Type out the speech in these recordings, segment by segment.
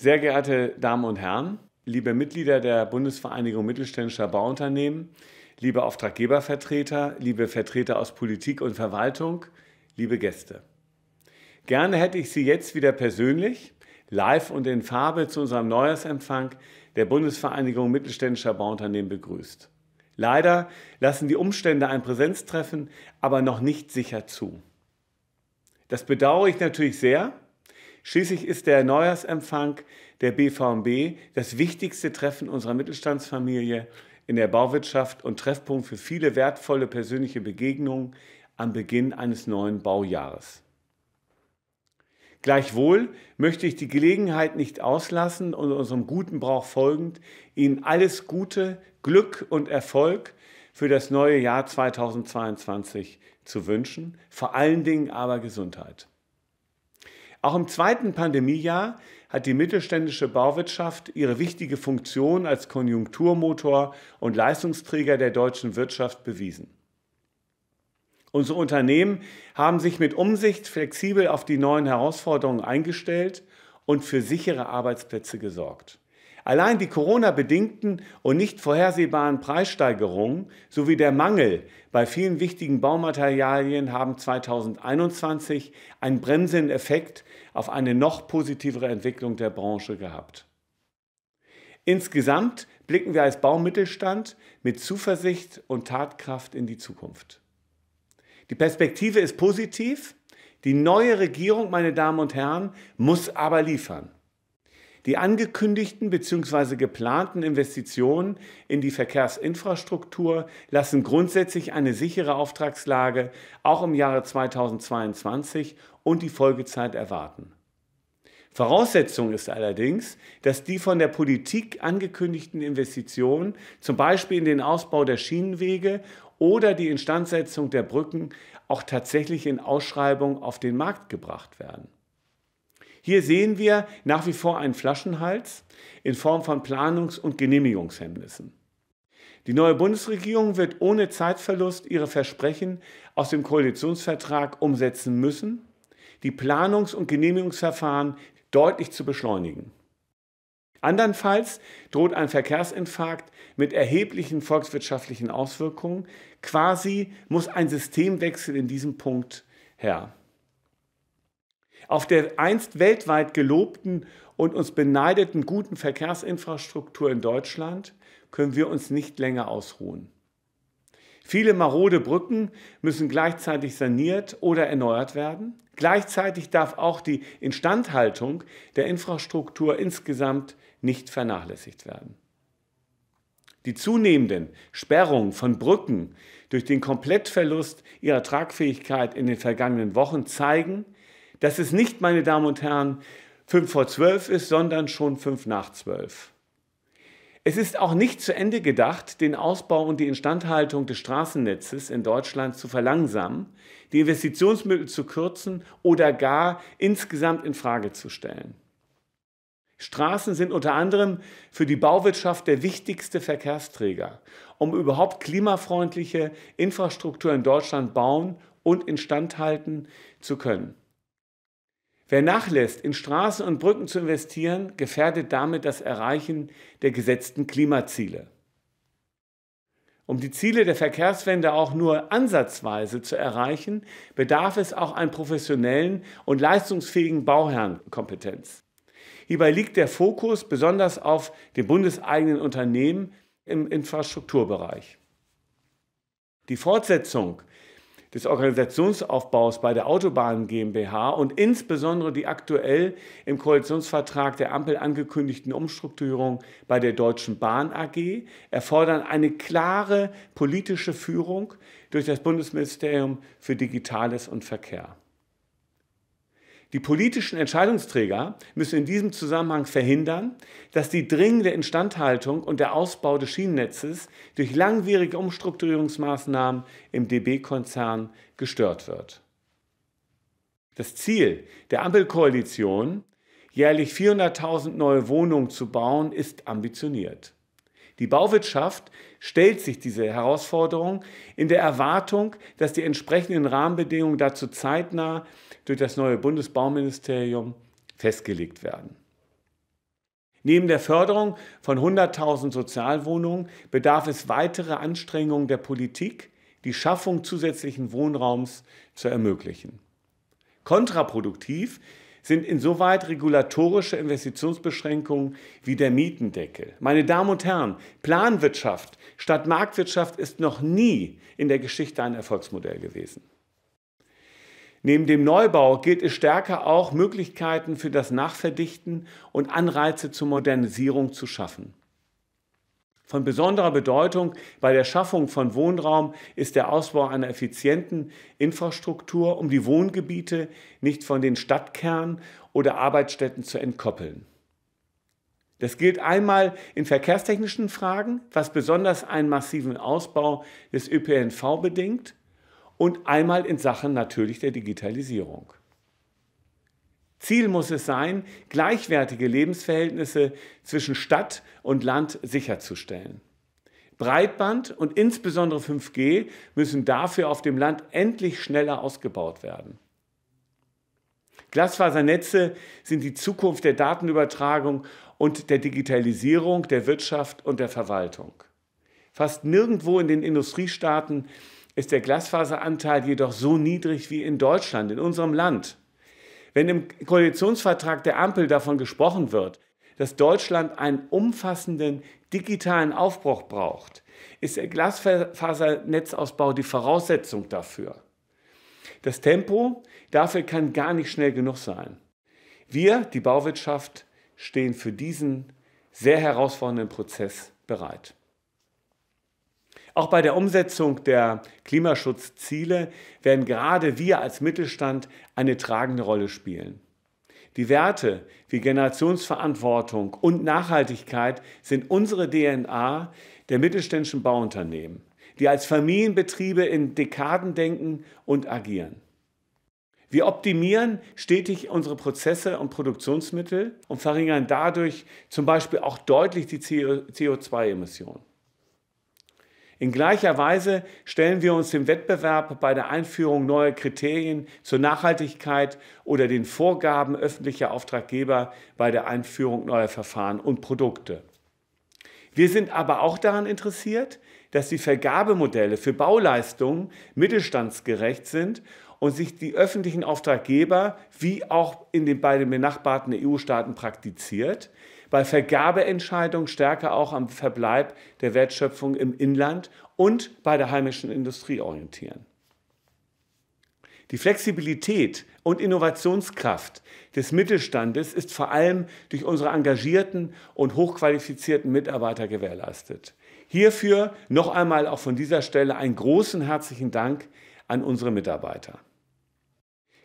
Sehr geehrte Damen und Herren, liebe Mitglieder der Bundesvereinigung mittelständischer Bauunternehmen, liebe Auftraggebervertreter, liebe Vertreter aus Politik und Verwaltung, liebe Gäste. Gerne hätte ich Sie jetzt wieder persönlich, live und in Farbe zu unserem Neujahrsempfang der Bundesvereinigung mittelständischer Bauunternehmen begrüßt. Leider lassen die Umstände ein Präsenztreffen aber noch nicht sicher zu. Das bedauere ich natürlich sehr, Schließlich ist der Neujahrsempfang der BVMB das wichtigste Treffen unserer Mittelstandsfamilie in der Bauwirtschaft und Treffpunkt für viele wertvolle persönliche Begegnungen am Beginn eines neuen Baujahres. Gleichwohl möchte ich die Gelegenheit nicht auslassen und unserem guten Brauch folgend Ihnen alles Gute, Glück und Erfolg für das neue Jahr 2022 zu wünschen, vor allen Dingen aber Gesundheit. Auch im zweiten Pandemiejahr hat die mittelständische Bauwirtschaft ihre wichtige Funktion als Konjunkturmotor und Leistungsträger der deutschen Wirtschaft bewiesen. Unsere Unternehmen haben sich mit Umsicht flexibel auf die neuen Herausforderungen eingestellt und für sichere Arbeitsplätze gesorgt. Allein die Corona-bedingten und nicht vorhersehbaren Preissteigerungen sowie der Mangel bei vielen wichtigen Baumaterialien haben 2021 einen bremsenden Effekt auf eine noch positivere Entwicklung der Branche gehabt. Insgesamt blicken wir als Baumittelstand mit Zuversicht und Tatkraft in die Zukunft. Die Perspektive ist positiv. Die neue Regierung, meine Damen und Herren, muss aber liefern. Die angekündigten bzw. geplanten Investitionen in die Verkehrsinfrastruktur lassen grundsätzlich eine sichere Auftragslage auch im Jahre 2022 und die Folgezeit erwarten. Voraussetzung ist allerdings, dass die von der Politik angekündigten Investitionen, zum Beispiel in den Ausbau der Schienenwege oder die Instandsetzung der Brücken, auch tatsächlich in Ausschreibung auf den Markt gebracht werden. Hier sehen wir nach wie vor einen Flaschenhals in Form von Planungs- und Genehmigungshemmnissen. Die neue Bundesregierung wird ohne Zeitverlust ihre Versprechen aus dem Koalitionsvertrag umsetzen müssen, die Planungs- und Genehmigungsverfahren deutlich zu beschleunigen. Andernfalls droht ein Verkehrsinfarkt mit erheblichen volkswirtschaftlichen Auswirkungen. Quasi muss ein Systemwechsel in diesem Punkt her auf der einst weltweit gelobten und uns beneideten guten Verkehrsinfrastruktur in Deutschland können wir uns nicht länger ausruhen. Viele marode Brücken müssen gleichzeitig saniert oder erneuert werden. Gleichzeitig darf auch die Instandhaltung der Infrastruktur insgesamt nicht vernachlässigt werden. Die zunehmenden Sperrungen von Brücken durch den Komplettverlust ihrer Tragfähigkeit in den vergangenen Wochen zeigen, dass es nicht, meine Damen und Herren, fünf vor zwölf ist, sondern schon fünf nach zwölf. Es ist auch nicht zu Ende gedacht, den Ausbau und die Instandhaltung des Straßennetzes in Deutschland zu verlangsamen, die Investitionsmittel zu kürzen oder gar insgesamt in Frage zu stellen. Straßen sind unter anderem für die Bauwirtschaft der wichtigste Verkehrsträger, um überhaupt klimafreundliche Infrastruktur in Deutschland bauen und instand halten zu können. Wer nachlässt, in Straßen und Brücken zu investieren, gefährdet damit das Erreichen der gesetzten Klimaziele. Um die Ziele der Verkehrswende auch nur ansatzweise zu erreichen, bedarf es auch einer professionellen und leistungsfähigen Bauherrenkompetenz. Hierbei liegt der Fokus besonders auf den bundeseigenen Unternehmen im Infrastrukturbereich. Die Fortsetzung des Organisationsaufbaus bei der Autobahn GmbH und insbesondere die aktuell im Koalitionsvertrag der Ampel angekündigten Umstrukturierung bei der Deutschen Bahn AG erfordern eine klare politische Führung durch das Bundesministerium für Digitales und Verkehr. Die politischen Entscheidungsträger müssen in diesem Zusammenhang verhindern, dass die dringende Instandhaltung und der Ausbau des Schienennetzes durch langwierige Umstrukturierungsmaßnahmen im DB-Konzern gestört wird. Das Ziel der Ampelkoalition, jährlich 400.000 neue Wohnungen zu bauen, ist ambitioniert. Die Bauwirtschaft stellt sich diese Herausforderung in der Erwartung, dass die entsprechenden Rahmenbedingungen dazu zeitnah durch das neue Bundesbauministerium festgelegt werden. Neben der Förderung von 100.000 Sozialwohnungen bedarf es weiterer Anstrengungen der Politik, die Schaffung zusätzlichen Wohnraums zu ermöglichen. Kontraproduktiv sind insoweit regulatorische Investitionsbeschränkungen wie der Mietendeckel. Meine Damen und Herren, Planwirtschaft statt Marktwirtschaft ist noch nie in der Geschichte ein Erfolgsmodell gewesen. Neben dem Neubau gilt es stärker auch, Möglichkeiten für das Nachverdichten und Anreize zur Modernisierung zu schaffen. Von besonderer Bedeutung bei der Schaffung von Wohnraum ist der Ausbau einer effizienten Infrastruktur, um die Wohngebiete nicht von den Stadtkernen oder Arbeitsstätten zu entkoppeln. Das gilt einmal in verkehrstechnischen Fragen, was besonders einen massiven Ausbau des ÖPNV bedingt und einmal in Sachen natürlich der Digitalisierung. Ziel muss es sein, gleichwertige Lebensverhältnisse zwischen Stadt und Land sicherzustellen. Breitband und insbesondere 5G müssen dafür auf dem Land endlich schneller ausgebaut werden. Glasfasernetze sind die Zukunft der Datenübertragung und der Digitalisierung der Wirtschaft und der Verwaltung. Fast nirgendwo in den Industriestaaten ist der Glasfaseranteil jedoch so niedrig wie in Deutschland, in unserem Land. Wenn im Koalitionsvertrag der Ampel davon gesprochen wird, dass Deutschland einen umfassenden digitalen Aufbruch braucht, ist der Glasfasernetzausbau die Voraussetzung dafür. Das Tempo dafür kann gar nicht schnell genug sein. Wir, die Bauwirtschaft, stehen für diesen sehr herausfordernden Prozess bereit. Auch bei der Umsetzung der Klimaschutzziele werden gerade wir als Mittelstand eine tragende Rolle spielen. Die Werte wie Generationsverantwortung und Nachhaltigkeit sind unsere DNA der mittelständischen Bauunternehmen, die als Familienbetriebe in Dekaden denken und agieren. Wir optimieren stetig unsere Prozesse und Produktionsmittel und verringern dadurch zum Beispiel auch deutlich die CO2-Emissionen. In gleicher Weise stellen wir uns dem Wettbewerb bei der Einführung neuer Kriterien zur Nachhaltigkeit oder den Vorgaben öffentlicher Auftraggeber bei der Einführung neuer Verfahren und Produkte. Wir sind aber auch daran interessiert, dass die Vergabemodelle für Bauleistungen mittelstandsgerecht sind und sich die öffentlichen Auftraggeber wie auch in den beiden benachbarten EU-Staaten praktiziert, bei Vergabeentscheidungen stärker auch am Verbleib der Wertschöpfung im Inland und bei der heimischen Industrie orientieren. Die Flexibilität und Innovationskraft des Mittelstandes ist vor allem durch unsere engagierten und hochqualifizierten Mitarbeiter gewährleistet. Hierfür noch einmal auch von dieser Stelle einen großen herzlichen Dank an unsere Mitarbeiter.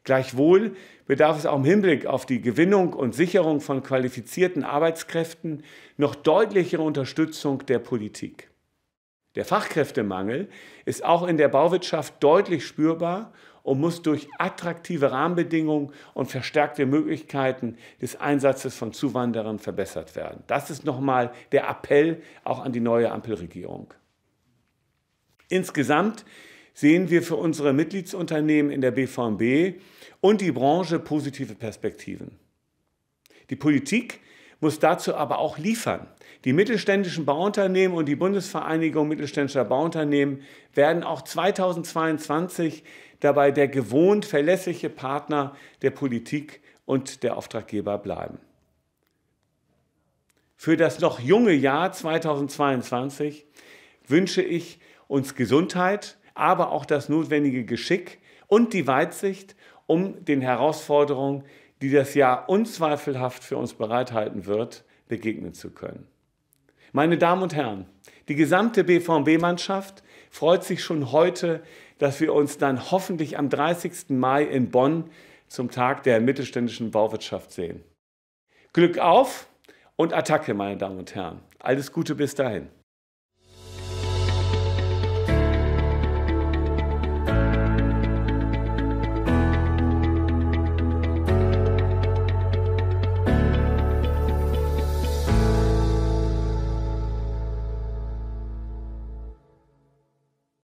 Gleichwohl bedarf es auch im Hinblick auf die Gewinnung und Sicherung von qualifizierten Arbeitskräften noch deutlichere Unterstützung der Politik. Der Fachkräftemangel ist auch in der Bauwirtschaft deutlich spürbar und muss durch attraktive Rahmenbedingungen und verstärkte Möglichkeiten des Einsatzes von Zuwanderern verbessert werden. Das ist nochmal der Appell auch an die neue Ampelregierung. Insgesamt sehen wir für unsere Mitgliedsunternehmen in der BVMB und die Branche positive Perspektiven. Die Politik muss dazu aber auch liefern. Die mittelständischen Bauunternehmen und die Bundesvereinigung mittelständischer Bauunternehmen werden auch 2022 dabei der gewohnt verlässliche Partner der Politik und der Auftraggeber bleiben. Für das noch junge Jahr 2022 wünsche ich uns Gesundheit, aber auch das notwendige Geschick und die Weitsicht, um den Herausforderungen, die das Jahr unzweifelhaft für uns bereithalten wird, begegnen zu können. Meine Damen und Herren, die gesamte BVB-Mannschaft freut sich schon heute, dass wir uns dann hoffentlich am 30. Mai in Bonn zum Tag der mittelständischen Bauwirtschaft sehen. Glück auf und Attacke, meine Damen und Herren. Alles Gute bis dahin.